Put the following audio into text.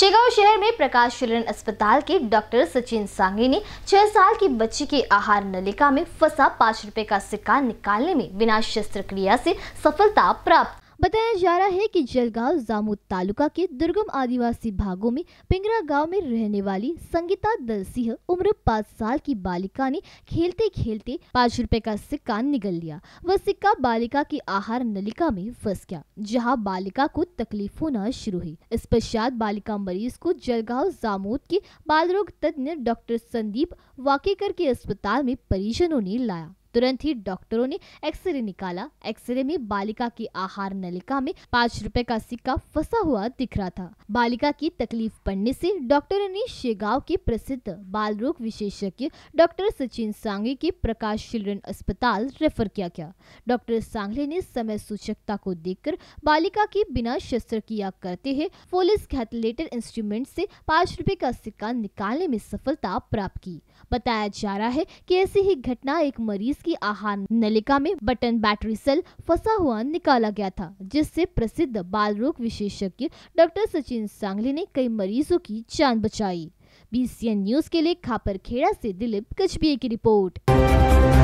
शेगांव शहर में प्रकाश चिल्ड्रन अस्पताल के डॉक्टर सचिन सांगे ने छह साल की बच्ची की आहार नलिका में फंसा पांच रुपए का सिक्का निकालने में बिना शस्त्र क्रिया से सफलता प्राप्त बताया जा रहा है कि जलगांव जामुद तालुका के दुर्गम आदिवासी भागों में पिंगरा गांव में रहने वाली संगीता दल सिंह उम्र पाँच साल की बालिका ने खेलते खेलते पाँच रुपए का सिक्का निगल लिया वह सिक्का बालिका की आहार नलिका में फंस गया जहाँ बालिका को तकलीफ होना शुरू हुई इस पश्चात बालिका मरीज को जलगांव जामोद के बाल रोग तज्ञ डॉक्टर संदीप वाकेकर के अस्पताल में परिजनों ने लाया तुरंत ही डॉक्टरों ने एक्सरे निकाला एक्सरे में बालिका की आहार नलिका में पाँच रुपए का सिक्का फंसा हुआ दिख रहा था बालिका की तकलीफ पड़ने से डॉक्टरों ने शेगांव के प्रसिद्ध बाल रोग विशेषज्ञ डॉक्टर सचिन सांगली के प्रकाश चिल्ड्रन अस्पताल रेफर किया गया डॉक्टर सांगले ने समय सूचकता को देखकर बालिका की बिना शस्त्रक्रिया करते है फोलिस कैथलेटर इंस्ट्रूमेंट से पाँच रुपए का सिक्का निकालने में सफलता प्राप्त की बताया जा रहा है की ऐसी ही घटना एक मरीज इसकी आहार नलिका में बटन बैटरी सेल फंसा हुआ निकाला गया था जिससे प्रसिद्ध बाल रोग विशेषज्ञ डॉक्टर सचिन सांगली ने कई मरीजों की जान बचाई बी न्यूज के लिए खापर खेड़ा ऐसी दिलीप कचबिए की रिपोर्ट